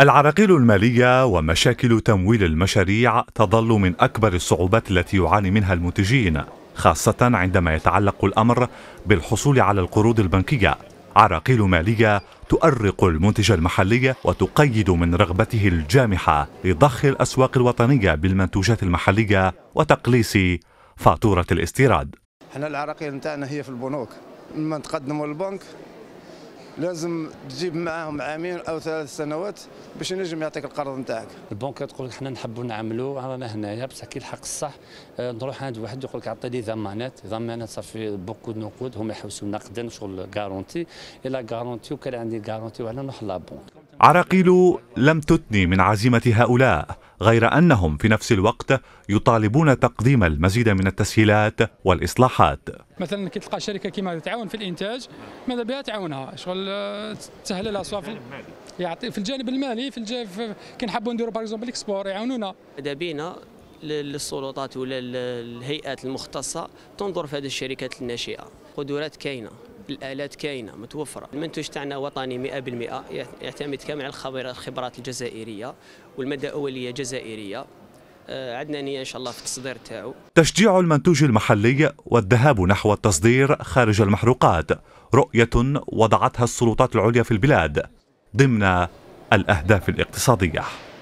العراقيل المالية ومشاكل تمويل المشاريع تظل من أكبر الصعوبات التي يعاني منها المنتجين خاصة عندما يتعلق الأمر بالحصول على القروض البنكية عراقيل مالية تؤرق المنتج المحلي وتقيد من رغبته الجامحة لضخ الأسواق الوطنية بالمنتوجات المحلية وتقليص فاتورة الاستيراد احنا العراقيل نتاعنا هي في البنوك لما تقدموا للبنك لازم تجيب معاهم عامين او ثلاث سنوات باش ينجم يعطيك القرض نتاعك البنك تقول لك حنا نحبوا نعملوا رانا هنايا بصح كي الحق الصح آه، نروح عند واحد يقول لك عطيني ضمانات ضمانات صافي بوكو نقود هما يحوسوا نقدا شغل كارونتي الا كارونتي وكان عندي كارونتي وانا نروح لابونك. عراقيل لم تثني من عزيمه هؤلاء غير انهم في نفس الوقت يطالبون تقديم المزيد من التسهيلات والاصلاحات مثلا كي تلقى شركه كيما تعاون في الانتاج ماذا بها تعاونها شغل آه، تسهل لها سواء يعطي في الجانب المالي في الجانب كي نحبوا نديروا باغ اكسبور يعاونونا بينا للسلطات ولا الهيئات المختصه تنظر في هذه الشركات الناشئه قدرات كاينه الالات كاينه متوفره المنتوج تاعنا وطني 100% يعتمد كامل على الخبرات الجزائريه والماده اوليه جزائريه آه، عندنا نيه ان شاء الله في التصدير تاعو تشجيع المنتوج المحلي والذهاب نحو التصدير خارج المحروقات رؤيه وضعتها السلطات العليا في البلاد ضمن الاهداف الاقتصاديه